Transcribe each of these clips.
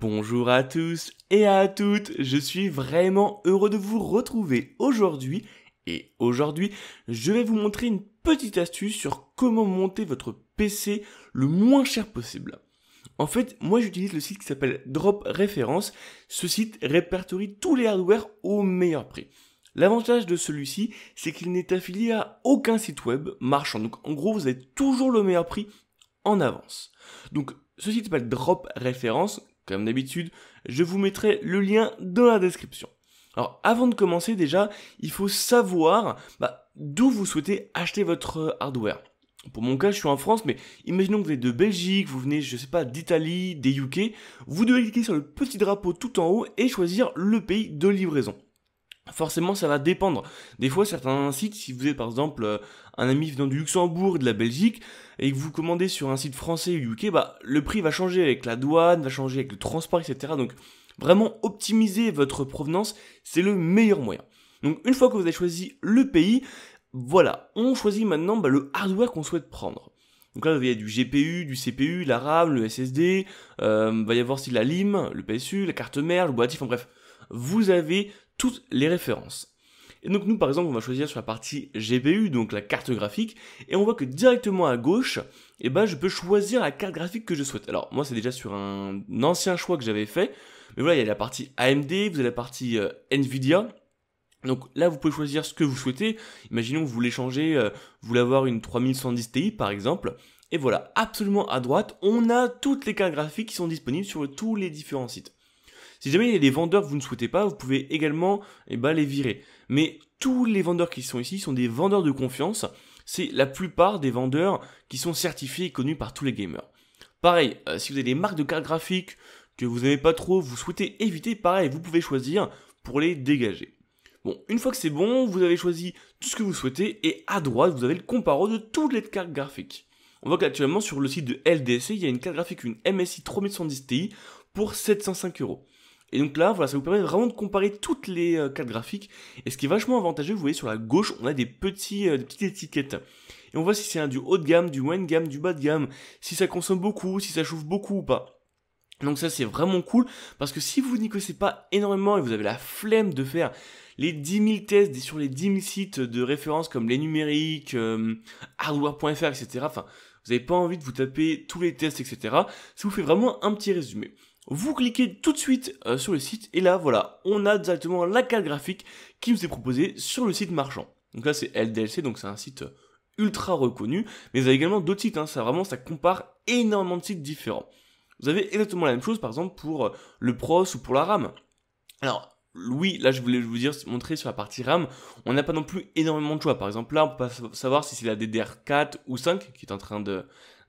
Bonjour à tous et à toutes, je suis vraiment heureux de vous retrouver aujourd'hui et aujourd'hui je vais vous montrer une petite astuce sur comment monter votre PC le moins cher possible. En fait, moi j'utilise le site qui s'appelle Drop Référence », Ce site répertorie tous les hardware au meilleur prix. L'avantage de celui-ci, c'est qu'il n'est affilié à aucun site web marchand. Donc en gros, vous avez toujours le meilleur prix en avance. Donc ce site s'appelle Drop Reference comme d'habitude, je vous mettrai le lien dans la description. Alors avant de commencer déjà, il faut savoir bah, d'où vous souhaitez acheter votre euh, hardware. Pour mon cas, je suis en France, mais imaginons que vous êtes de Belgique, vous venez, je sais pas, d'Italie, des UK. Vous devez cliquer sur le petit drapeau tout en haut et choisir le pays de livraison. Forcément, ça va dépendre. Des fois, certains sites, si vous êtes par exemple euh, un ami venant du Luxembourg, de la Belgique, et que vous commandez sur un site français ou UK, bah, le prix va changer avec la douane, va changer avec le transport, etc. Donc, vraiment optimiser votre provenance, c'est le meilleur moyen. Donc, une fois que vous avez choisi le pays, voilà, on choisit maintenant bah, le hardware qu'on souhaite prendre. Donc là, il y a du GPU, du CPU, la RAM, le SSD, il euh, va y avoir aussi la LIM, le PSU, la carte mère, le boîtier, enfin bref, vous avez toutes les références. Et donc nous par exemple on va choisir sur la partie GPU, donc la carte graphique, et on voit que directement à gauche, eh ben, je peux choisir la carte graphique que je souhaite. Alors moi c'est déjà sur un ancien choix que j'avais fait, mais voilà il y a la partie AMD, vous avez la partie euh, Nvidia, donc là, vous pouvez choisir ce que vous souhaitez. Imaginons que vous voulez changer, euh, vous voulez avoir une 3110 Ti par exemple. Et voilà, absolument à droite, on a toutes les cartes graphiques qui sont disponibles sur tous les différents sites. Si jamais il y a des vendeurs que vous ne souhaitez pas, vous pouvez également eh ben, les virer. Mais tous les vendeurs qui sont ici sont des vendeurs de confiance. C'est la plupart des vendeurs qui sont certifiés et connus par tous les gamers. Pareil, euh, si vous avez des marques de cartes graphiques que vous n'aimez pas trop, vous souhaitez éviter, pareil, vous pouvez choisir pour les dégager. Bon, une fois que c'est bon, vous avez choisi tout ce que vous souhaitez et à droite, vous avez le comparo de toutes les cartes graphiques. On voit qu'actuellement sur le site de LDC, il y a une carte graphique, une MSI 3110 Ti pour 705 euros. Et donc là, voilà, ça vous permet vraiment de comparer toutes les euh, cartes graphiques. Et ce qui est vachement avantageux, vous voyez sur la gauche, on a des, petits, euh, des petites étiquettes. Et on voit si c'est un du haut de gamme, du moyen de gamme, du bas de gamme, si ça consomme beaucoup, si ça chauffe beaucoup ou pas. Donc ça c'est vraiment cool parce que si vous n'y connaissez pas énormément et vous avez la flemme de faire les 10 000 tests sur les 10 000 sites de référence comme les numériques, euh, hardware.fr, etc. Enfin, vous n'avez pas envie de vous taper tous les tests, etc. Ça vous fait vraiment un petit résumé. Vous cliquez tout de suite euh, sur le site et là voilà, on a exactement la carte graphique qui nous est proposée sur le site marchand. Donc là c'est LDLC, donc c'est un site euh, ultra reconnu, mais vous avez également d'autres sites, hein, ça vraiment ça compare énormément de sites différents. Vous avez exactement la même chose par exemple pour euh, le PROS ou pour la RAM. Alors oui, là je voulais vous dire, montrer sur la partie RAM, on n'a pas non plus énormément de choix. Par exemple là on peut pas savoir si c'est la DDR4 ou 5 qui est en train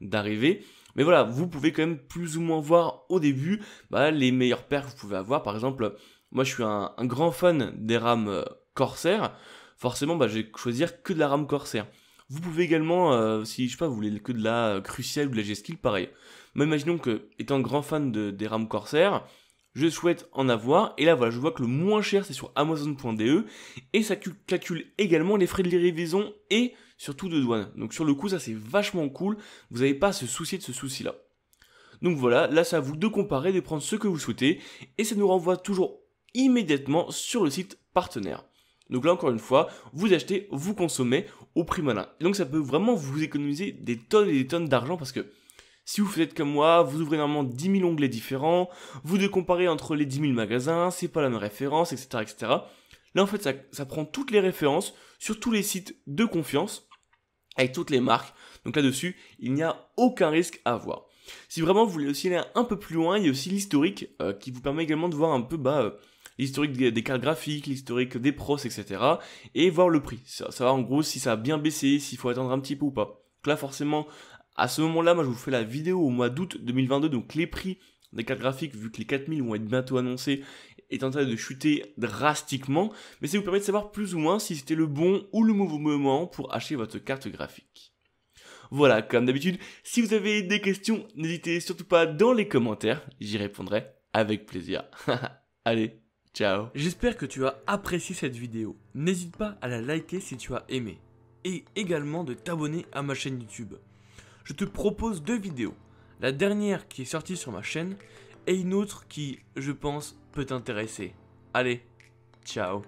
d'arriver. Mais voilà, vous pouvez quand même plus ou moins voir au début bah, les meilleures paires que vous pouvez avoir. Par exemple, moi je suis un, grand fan des rames euh, Corsair. Forcément, bah, je vais choisir que de la rame Corsair. Vous pouvez également, euh, si je sais pas, vous voulez que de la euh, Crucial ou de la G-Skill, pareil. Mais imaginons que, étant grand fan de, des rames Corsair, je souhaite en avoir, et là voilà, je vois que le moins cher c'est sur Amazon.de, et ça calcule également les frais de livraison et surtout de douane. Donc sur le coup, ça c'est vachement cool, vous n'avez pas à se soucier de ce souci-là. Donc voilà, là ça à vous de comparer, de prendre ce que vous souhaitez, et ça nous renvoie toujours immédiatement sur le site partenaire. Donc là encore une fois, vous achetez, vous consommez au prix malin. Et donc ça peut vraiment vous économiser des tonnes et des tonnes d'argent parce que si vous faites comme moi, vous ouvrez normalement 10 000 onglets différents, vous devez comparer entre les 10 000 magasins, c'est pas la même référence, etc. etc. Là en fait ça prend toutes les références sur tous les sites de confiance avec toutes les marques. Donc là-dessus, il n'y a aucun risque à avoir. Si vraiment vous voulez aussi aller un peu plus loin, il y a aussi l'historique euh, qui vous permet également de voir un peu bah, euh, l'historique des, cartes graphiques, l'historique des pros, etc. Et voir le prix. Ça, va en gros si ça a bien baissé, s'il faut attendre un petit peu ou pas. là forcément, à ce moment-là, moi je vous fais la vidéo au mois d'août 2022, donc les prix des cartes graphiques, vu que les 4000 vont être bientôt annoncés, est en train de chuter drastiquement, mais ça vous permet de savoir plus ou moins si c'était le bon ou le mauvais moment pour acheter votre carte graphique. Voilà, comme d'habitude, si vous avez des questions, n'hésitez surtout pas dans les commentaires, j'y répondrai avec plaisir. Allez, ciao J'espère que tu as apprécié cette vidéo. N'hésite pas à la liker si tu as aimé. Et également de t'abonner à ma chaîne YouTube. Je te propose deux vidéos. La dernière qui est sortie sur ma chaîne et une autre qui, je pense, peut t'intéresser. Allez, ciao